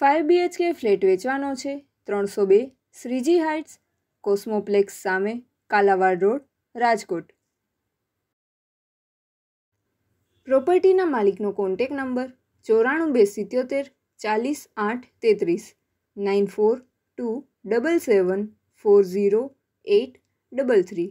Five BHK flat વેચવાનો છે ત્રણસો બે શ્રીજી હાઇટ્સ કોસ્મોપ્લેક્સ સામે કાલાવાડ રોડ રાજકોટ પ્રોપર્ટીના માલિકનો કોન્ટેક નંબર ચોરાણું બે સિત્યોતેર ચાલીસ આઠ તેત્રીસ nine four two double seven four zero eight double three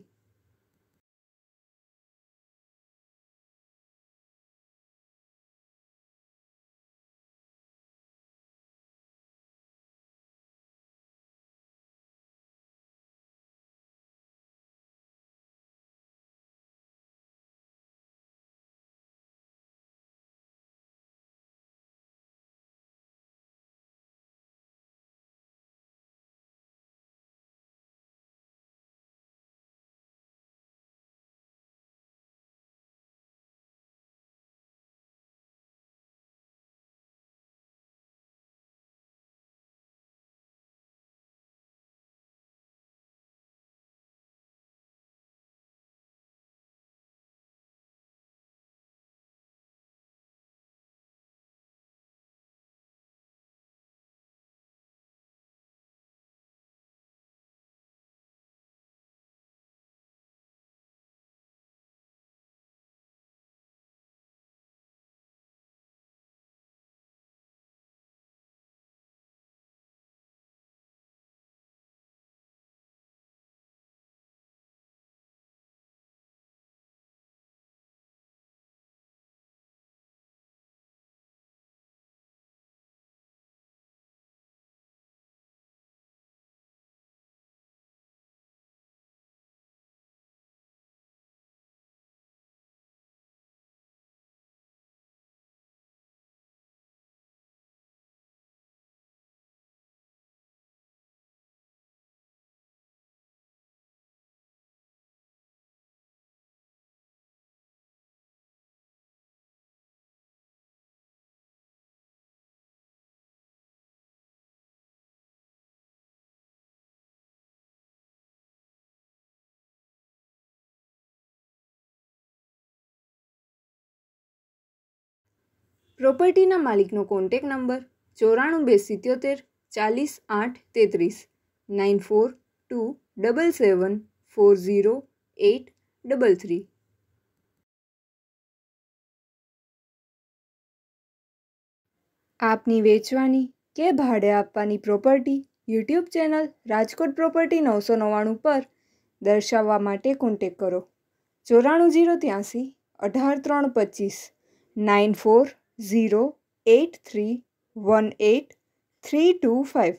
પ્રોપર્ટીના માલિકનો કોન્ટેક નંબર ચોરાણું બે સિત્યોતેર ચાલીસ આઠ તેત્રીસ nine four two double seven four zero eight double three આપની વેચવાની કે ભાડે આપવાની property YouTube channel Rajkot property નવસો નવ્વાણું પર દર્શાવવા માટે કોન્ટેક કરો ચોરાણું જીરો ત્યાંસી અઢાર ત્રણ પચીસ nine four Zero eight three one eight three two five.